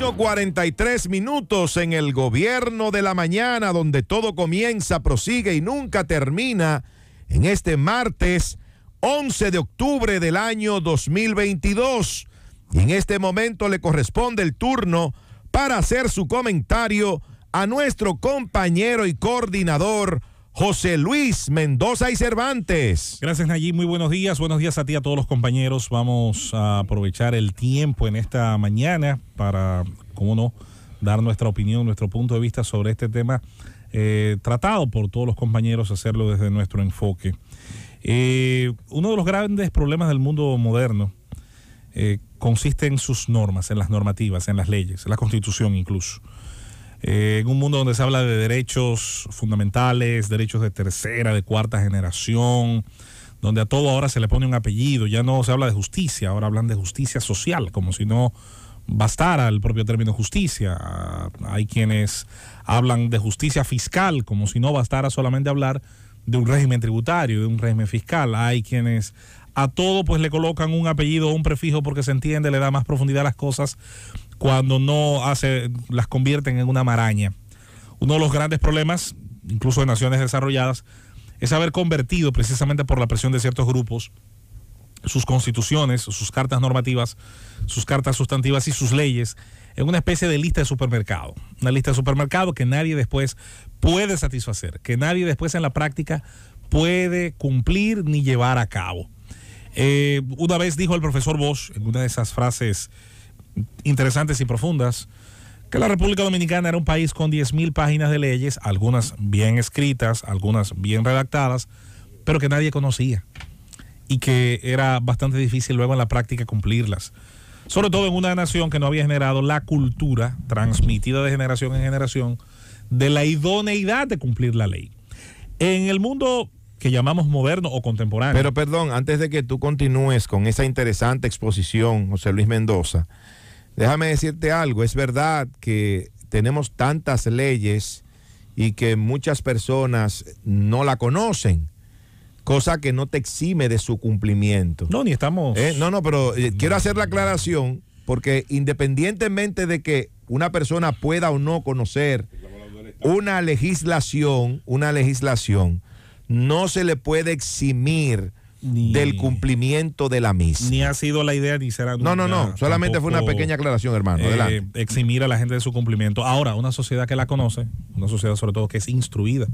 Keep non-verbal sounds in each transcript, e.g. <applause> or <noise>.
8.43 minutos en el gobierno de la mañana, donde todo comienza, prosigue y nunca termina, en este martes 11 de octubre del año 2022. Y en este momento le corresponde el turno para hacer su comentario a nuestro compañero y coordinador, José Luis Mendoza y Cervantes. Gracias, Nayib. Muy buenos días. Buenos días a ti, a todos los compañeros. Vamos a aprovechar el tiempo en esta mañana para, cómo no, dar nuestra opinión, nuestro punto de vista sobre este tema eh, tratado por todos los compañeros, hacerlo desde nuestro enfoque. Eh, uno de los grandes problemas del mundo moderno eh, consiste en sus normas, en las normativas, en las leyes, en la constitución incluso. Eh, en un mundo donde se habla de derechos fundamentales, derechos de tercera, de cuarta generación, donde a todo ahora se le pone un apellido, ya no se habla de justicia, ahora hablan de justicia social, como si no bastara el propio término justicia. Ah, hay quienes hablan de justicia fiscal, como si no bastara solamente hablar de un régimen tributario, de un régimen fiscal. Hay quienes a todo pues le colocan un apellido o un prefijo porque se entiende, le da más profundidad a las cosas cuando no hace, las convierten en una maraña. Uno de los grandes problemas, incluso de naciones desarrolladas, es haber convertido, precisamente por la presión de ciertos grupos, sus constituciones, sus cartas normativas, sus cartas sustantivas y sus leyes en una especie de lista de supermercado. Una lista de supermercado que nadie después puede satisfacer, que nadie después en la práctica puede cumplir ni llevar a cabo. Eh, una vez dijo el profesor Bosch, en una de esas frases interesantes y profundas, que la República Dominicana era un país con 10.000 páginas de leyes, algunas bien escritas, algunas bien redactadas, pero que nadie conocía y que era bastante difícil luego en la práctica cumplirlas. Sobre todo en una nación que no había generado la cultura transmitida de generación en generación de la idoneidad de cumplir la ley. En el mundo que llamamos moderno o contemporáneo. Pero perdón, antes de que tú continúes con esa interesante exposición, José Luis Mendoza, Déjame decirte algo, es verdad que tenemos tantas leyes y que muchas personas no la conocen, cosa que no te exime de su cumplimiento. No, ni estamos... Eh, no, no, pero eh, quiero hacer la aclaración porque independientemente de que una persona pueda o no conocer una legislación, una legislación, no se le puede eximir del cumplimiento de la misa Ni ha sido la idea ni será. no, no, no. Solamente fue una pequeña aclaración, hermano. Eh, eximir a la gente de su cumplimiento. Ahora, una sociedad que la conoce, una sociedad sobre todo que es instruida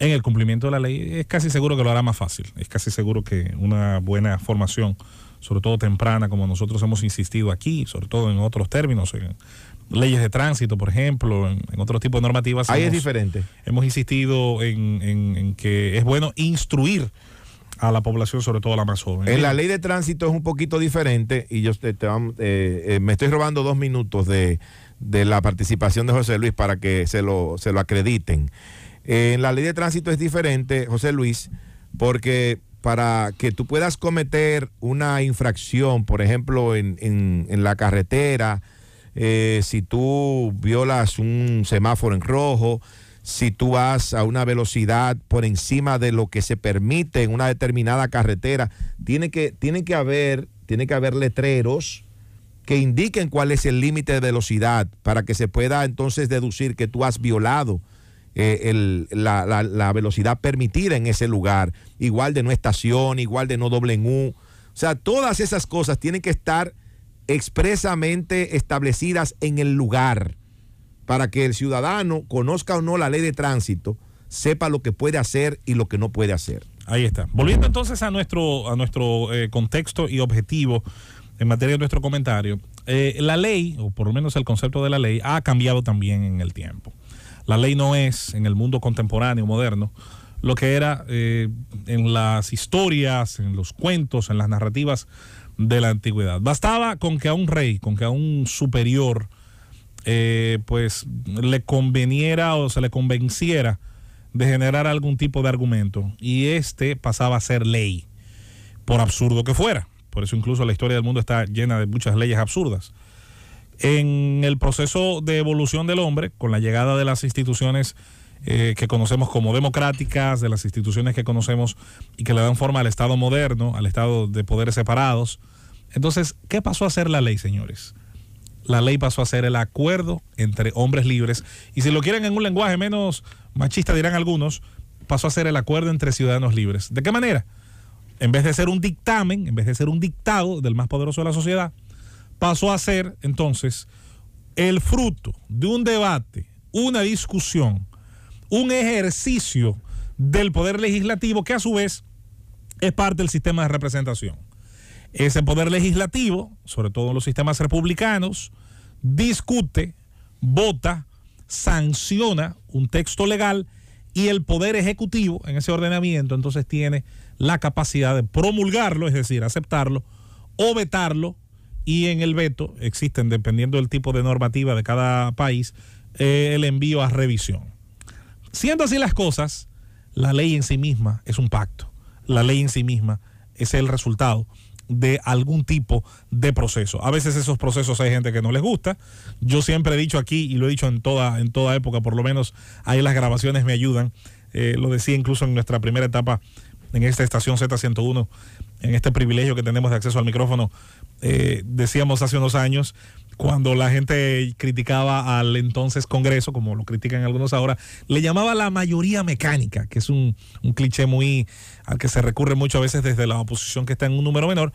en el cumplimiento de la ley, es casi seguro que lo hará más fácil. Es casi seguro que una buena formación, sobre todo temprana, como nosotros hemos insistido aquí, sobre todo en otros términos, en leyes de tránsito, por ejemplo, en, otros otro tipo de normativas. Ahí es diferente. Hemos insistido en que es bueno instruir a la población, sobre todo a la más joven. En la ley de tránsito es un poquito diferente y yo te, eh, eh, me estoy robando dos minutos de, de, la participación de José Luis para que se lo, se lo acrediten. Eh, en la ley de tránsito es diferente, José Luis, porque para que tú puedas cometer una infracción, por ejemplo, en, en la carretera, si tú violas un semáforo en rojo, si tú vas a una velocidad por encima de lo que se permite en una determinada carretera, tiene que, tiene que haber, tiene que haber letreros que indiquen cuál es el límite de velocidad para que se pueda entonces deducir que tú has violado eh, la, la, velocidad permitida en ese lugar, igual de no estación, igual de no doble en U. O sea, todas esas cosas tienen que estar expresamente establecidas en el lugar para que el ciudadano conozca o no la ley de tránsito, sepa lo que puede hacer y lo que no puede hacer. Ahí está. Volviendo entonces a nuestro, a nuestro eh, contexto y objetivo en materia de nuestro comentario, eh, la ley, o por lo menos el concepto de la ley, ha cambiado también en el tiempo. La ley no es, en el mundo contemporáneo, moderno, lo que era eh, en las historias, en los cuentos, en las narrativas de la antigüedad. Bastaba con que a un rey, con que a un superior, eh, pues le conveniera o se le convenciera de generar algún tipo de argumento y este pasaba a ser ley, por absurdo que fuera. Por eso incluso la historia del mundo está llena de muchas leyes absurdas. En el proceso de evolución del hombre, con la llegada de las instituciones eh, que conocemos como democráticas, de las instituciones que conocemos y que le dan forma al Estado moderno, al Estado de poderes separados, entonces, ¿qué pasó a ser la ley, señores? la ley pasó a ser el acuerdo entre hombres libres. Y si lo quieren en un lenguaje menos machista, dirán algunos, pasó a ser el acuerdo entre ciudadanos libres. ¿De qué manera? En vez de ser un dictamen, en vez de ser un dictado del más poderoso de la sociedad, pasó a ser entonces el fruto de un debate, una discusión, un ejercicio del poder legislativo que a su vez es parte del sistema de representación. Ese poder legislativo, sobre todo en los sistemas republicanos, discute, vota, sanciona un texto legal y el poder ejecutivo en ese ordenamiento entonces tiene la capacidad de promulgarlo, es decir, aceptarlo o vetarlo y en el veto existen, dependiendo del tipo de normativa de cada país, eh, el envío a revisión. Siendo así las cosas, la ley en sí misma es un pacto, la ley en sí misma es el resultado de algún tipo de proceso. A veces esos procesos hay gente que no les gusta. Yo siempre he dicho aquí y lo he dicho en toda, en toda época, por lo menos ahí las grabaciones me ayudan. Eh, lo decía incluso en nuestra primera etapa en esta estación Z101, en este privilegio que tenemos de acceso al micrófono eh, decíamos hace unos años, cuando la gente criticaba al entonces Congreso, como lo critican algunos ahora, le llamaba la mayoría mecánica, que es un, cliché muy al que se recurre mucho a veces desde la oposición que está en un número menor.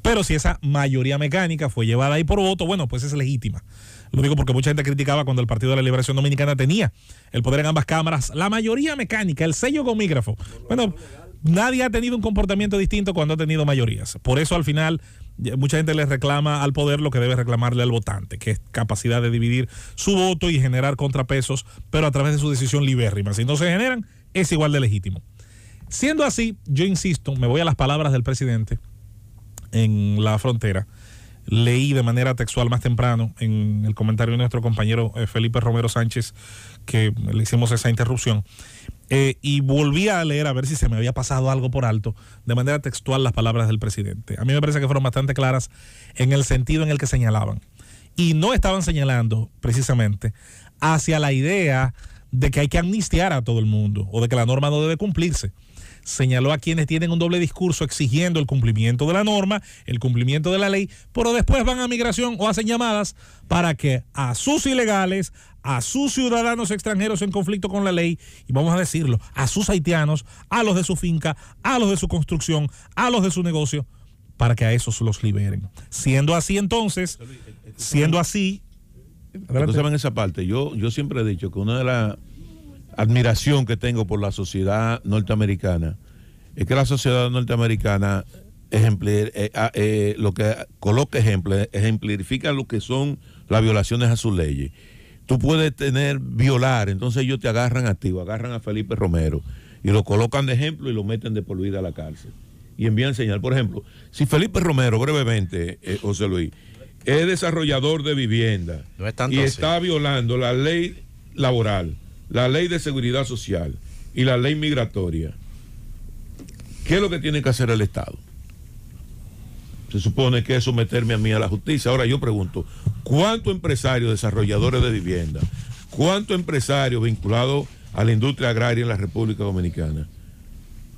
Pero si esa mayoría mecánica fue llevada ahí por voto, bueno, pues es legítima. Lo digo porque mucha gente criticaba cuando el Partido de la Liberación Dominicana tenía el poder en ambas cámaras, la mayoría mecánica, el sello gomígrafo. Bueno, nadie ha tenido un comportamiento distinto cuando ha tenido mayorías. Por eso al final mucha gente le reclama al poder lo que debe reclamarle al votante, que es capacidad de dividir su voto y generar contrapesos, pero a través de su decisión libérrima. Si no se generan, es igual de legítimo. Siendo así, yo insisto, me voy a las palabras del presidente en la frontera. Leí de manera textual más temprano en el comentario de nuestro compañero eh, Felipe Romero Sánchez que le hicimos esa interrupción. Eh, y volví a leer a ver si se me había pasado algo por alto, de manera textual las palabras del presidente. A mí me parece que fueron bastante claras en el sentido en el que señalaban. Y no estaban señalando precisamente hacia la idea de que hay que amnistiar a todo el mundo o de que la norma no debe cumplirse señaló a quienes tienen un doble discurso exigiendo el cumplimiento de la norma, el cumplimiento de la ley, pero después van a migración o hacen llamadas para que a sus ilegales, a sus ciudadanos extranjeros en conflicto con la ley, y vamos a decirlo, a sus haitianos, a los de su finca, a los de su construcción, a los de su negocio, para que a esos los liberen. Siendo así entonces, siendo así... Adelante. esa parte, yo, yo siempre he dicho que una de las admiración que tengo por la sociedad norteamericana es que la sociedad norteamericana eh, eh, ah, eh, lo que coloca ejemplo, ejemplifica lo que son las violaciones a sus leyes. Tú puedes tener violar, entonces ellos te agarran a ti o agarran a Felipe Romero y lo colocan de ejemplo y lo meten de por vida a la cárcel. Y envían señal. Por ejemplo, si Felipe Romero, brevemente, José Luis, es desarrollador de vivienda y está violando la ley laboral, la ley de seguridad social y la ley migratoria, ¿qué es lo que tiene que hacer el Estado? Se supone que es someterme a mí a la justicia. Ahora yo pregunto, ¿cuántos empresarios desarrolladores de vivienda, cuántos empresarios vinculados a la industria agraria en la República Dominicana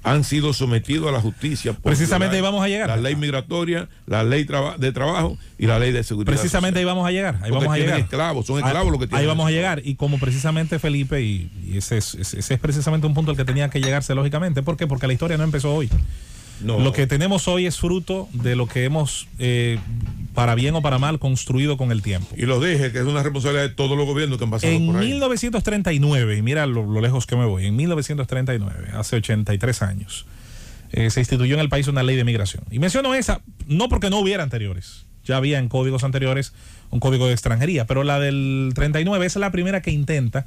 han sido sometidos a la justicia. Precisamente ahí vamos a llegar. La ley migratoria, la ley de trabajo y la ley de seguridad. Precisamente ahí vamos a llegar. Ahí vamos a llegar. esclavos, son esclavos los que tienen. Ahí vamos a llegar. Y como precisamente Felipe, y, ese, es, precisamente un punto al que tenía que llegarse lógicamente. ¿Por qué? Porque la historia no empezó hoy. Lo que tenemos hoy es fruto de lo que hemos eh, para bien o para mal, construido con el tiempo. Y lo dije, que es una responsabilidad de todos los gobiernos que han pasado en por ahí. En 1939, y mira lo, lejos que me voy, en 1939, hace 83 años, eh, se instituyó en el país una ley de migración. Y menciono esa, no porque no hubiera anteriores, ya había en códigos anteriores un código de extranjería, pero la del 39 es la primera que intenta,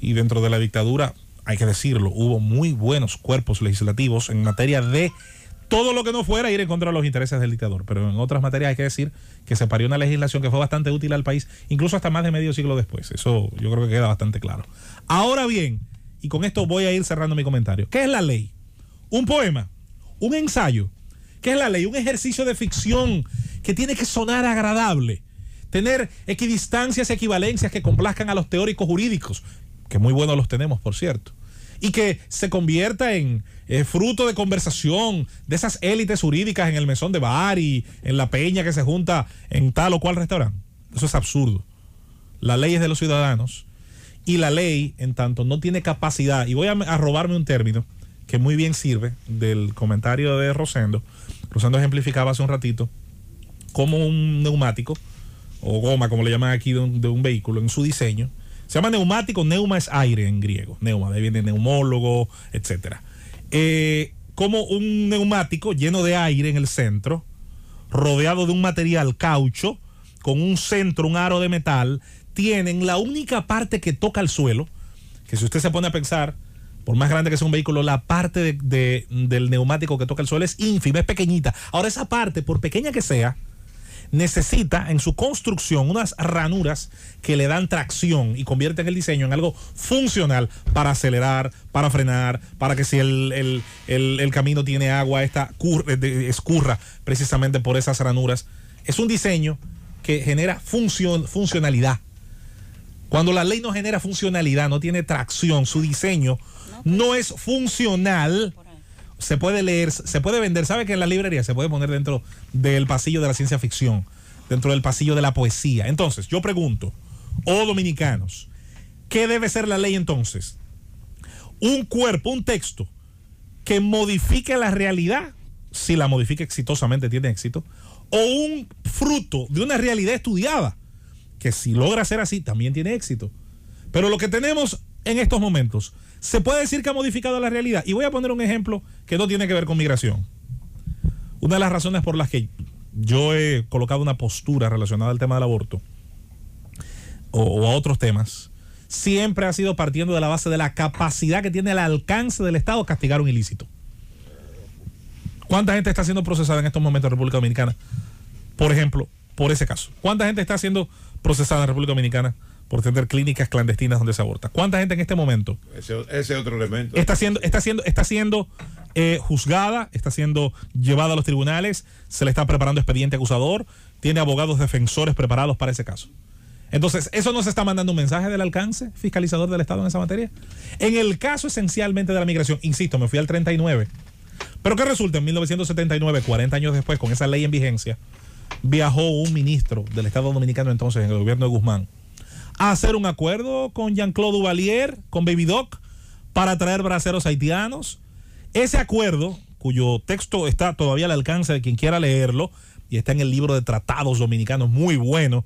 y dentro de la dictadura, hay que decirlo, hubo muy buenos cuerpos legislativos en materia de todo lo que no fuera ir en contra de los intereses del dictador. Pero en otras materias hay que decir que se parió una legislación que fue bastante útil al país, incluso hasta más de medio siglo después. Eso yo creo que queda bastante claro. Ahora bien, y con esto voy a ir cerrando mi comentario. ¿Qué es la ley? Un poema, un ensayo. ¿Qué es la ley? Un ejercicio de ficción que tiene que sonar agradable. Tener equidistancias y equivalencias que complazcan a los teóricos jurídicos, que muy buenos los tenemos, por cierto y que se convierta en eh, fruto de conversación de esas élites jurídicas en el mesón de bar y en la peña que se junta en tal o cual restaurante. Eso es absurdo. La ley es de los ciudadanos y la ley, en tanto, no tiene capacidad. Y voy a, robarme un término que muy bien sirve del comentario de Rosendo. Rosendo ejemplificaba hace un ratito como un neumático o goma, como le llaman aquí, de un vehículo en su diseño se llama neumático, neuma es aire en griego, neuma, de ahí viene neumólogo, etc. Eh, como un neumático lleno de aire en el centro, rodeado de un material caucho, con un centro, un aro de metal, tienen la única parte que toca el suelo, que si usted se pone a pensar, por más grande que sea un vehículo, la parte del neumático que toca el suelo es ínfima, es pequeñita. Ahora esa parte, por pequeña que sea, necesita en su construcción unas ranuras que le dan tracción y convierten el diseño en algo funcional para acelerar, para frenar, para que si el, camino tiene agua, esta eh, escurra precisamente por esas ranuras. Es un diseño que genera función, funcionalidad. Cuando la ley no genera funcionalidad, no tiene tracción, su diseño no pues. es funcional se puede leer, se puede vender. ¿Sabe que en la librería se puede poner dentro del pasillo de la ciencia ficción, dentro del pasillo de la poesía? Entonces, yo pregunto, oh dominicanos, ¿qué debe ser la ley entonces? Un cuerpo, un texto que modifique la realidad, si la modifica exitosamente tiene éxito, o un fruto de una realidad estudiada, que si logra ser así también tiene éxito. Pero lo que tenemos en estos momentos, se puede decir que ha modificado la realidad. Y voy a poner un ejemplo que no tiene que ver con migración. Una de las razones por las que yo he colocado una postura relacionada al tema del aborto o, a otros temas, siempre ha sido partiendo de la base de la capacidad que tiene el alcance del Estado castigar un ilícito. ¿Cuánta gente está siendo procesada en estos momentos en República Dominicana? Por ejemplo, por ese caso. ¿Cuánta gente está siendo procesada en República Dominicana por tener clínicas clandestinas donde se aborta. ¿Cuánta gente en este momento? Ese, otro elemento. Está siendo, está está siendo eh, juzgada, está siendo llevada a los tribunales, se le está preparando expediente acusador, tiene abogados defensores preparados para ese caso. Entonces, ¿eso no se está mandando un mensaje del alcance fiscalizador del Estado en esa materia? En el caso esencialmente de la migración, insisto, me fui al 39. Pero ¿qué resulta? En 1979, 40 años después, con esa ley en vigencia, viajó un ministro del Estado Dominicano entonces, en el gobierno de Guzmán, a hacer un acuerdo con Jean-Claude Duvalier, con Baby Doc, para traer braceros haitianos. Ese acuerdo, cuyo texto está todavía al alcance de quien quiera leerlo, y está en el libro de tratados dominicanos, muy bueno.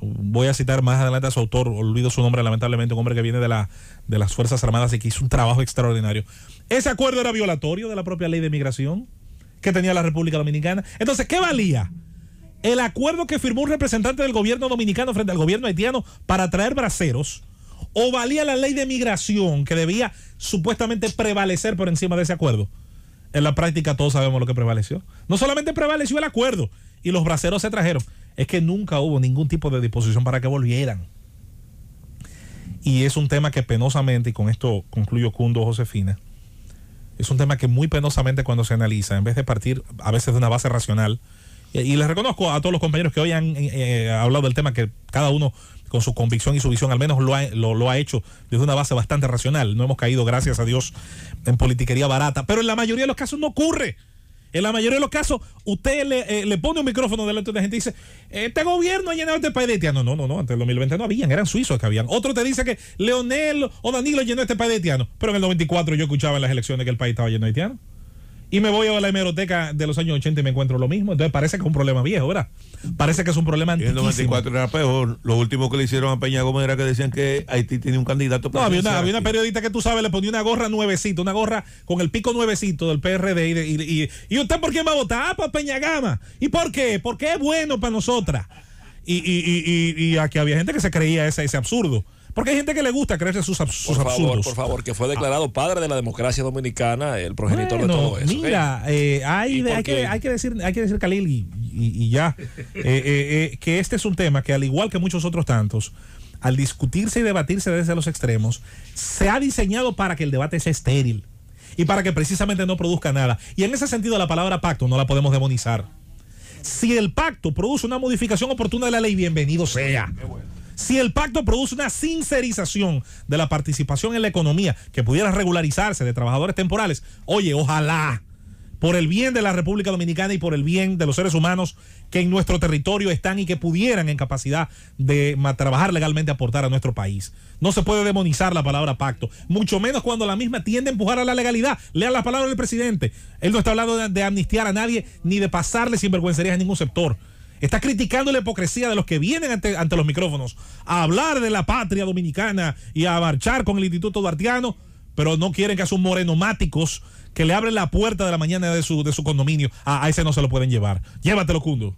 Voy a citar más adelante a su autor, olvido su nombre lamentablemente, un hombre que viene de, la, de las Fuerzas Armadas y que hizo un trabajo extraordinario. Ese acuerdo era violatorio de la propia ley de migración que tenía la República Dominicana. Entonces, ¿qué valía? el acuerdo que firmó un representante del gobierno dominicano frente al gobierno haitiano para traer braceros o valía la ley de migración que debía supuestamente prevalecer por encima de ese acuerdo. En la práctica todos sabemos lo que prevaleció. No solamente prevaleció el acuerdo y los braceros se trajeron, es que nunca hubo ningún tipo de disposición para que volvieran. Y es un tema que penosamente, y con esto concluyo Cundo Josefina, es un tema que muy penosamente cuando se analiza, en vez de partir a veces de una base racional, y les reconozco a todos los compañeros que hoy han eh, eh, hablado del tema que cada uno con su convicción y su visión al menos lo ha, hecho desde una base bastante racional. No hemos caído, gracias a Dios, en politiquería barata, pero en la mayoría de los casos no ocurre. En la mayoría de los casos, usted le, eh, pone un micrófono delante de la gente y dice, este gobierno ha llenado este país de tiano. No, no, no, antes del 2020 no habían, eran suizos que habían. Otro te dice que Leonel o Danilo llenó este país de tiano. Pero en el 94 yo escuchaba en las elecciones que el país estaba lleno de haitianos. Y me voy a la hemeroteca de los años 80 y me encuentro lo mismo. Entonces parece que es un problema viejo, ¿verdad? Parece que es un problema antiguo. En el 94 era peor. Lo último que le hicieron a Peña Gómez era que decían que Haití tiene un candidato No, había una, periodista que tú sabes, le ponía una gorra nuevecito, una gorra con el pico nuevecito del PRD. Y, y, y, y, usted por quién va a votar? Ah, para Peña Gama. ¿Y por qué? Porque es bueno para nosotras. Y, y, y, y, aquí había gente que se creía ese, ese absurdo. Porque hay gente que le gusta creerse sus, por favor, Por favor, que fue ah. declarado padre de la democracia dominicana, el progenitor de todo eso. Mira, eh, hay, que, decir, hay que decir, Khalil, y, ya, <laughs> eh, eh, que este es un tema que, al igual que muchos otros tantos, al discutirse y debatirse desde los extremos, se ha diseñado para que el debate sea estéril y para que precisamente no produzca nada. Y en ese sentido la palabra pacto no la podemos demonizar. Si el pacto produce una modificación oportuna de la ley, bienvenido sea. Si el pacto produce una sincerización de la participación en la economía que pudiera regularizarse de trabajadores temporales, oye, ojalá, por el bien de la República Dominicana y por el bien de los seres humanos que en nuestro territorio están y que pudieran en capacidad de trabajar legalmente aportar a nuestro país. No se puede demonizar la palabra pacto, mucho menos cuando la misma tiende a empujar a la legalidad. Lea las palabras del presidente. Él no está hablando de, de amnistiar a nadie ni de pasarle sinvergüencerías a ningún sector está criticando la hipocresía de los que vienen ante, los micrófonos a hablar de la patria dominicana y a marchar con el Instituto Duartiano, pero no quieren que a sus morenomáticos que le abren la puerta de la mañana de su, condominio, a, ese no se lo pueden llevar. Llévatelo, Cundo.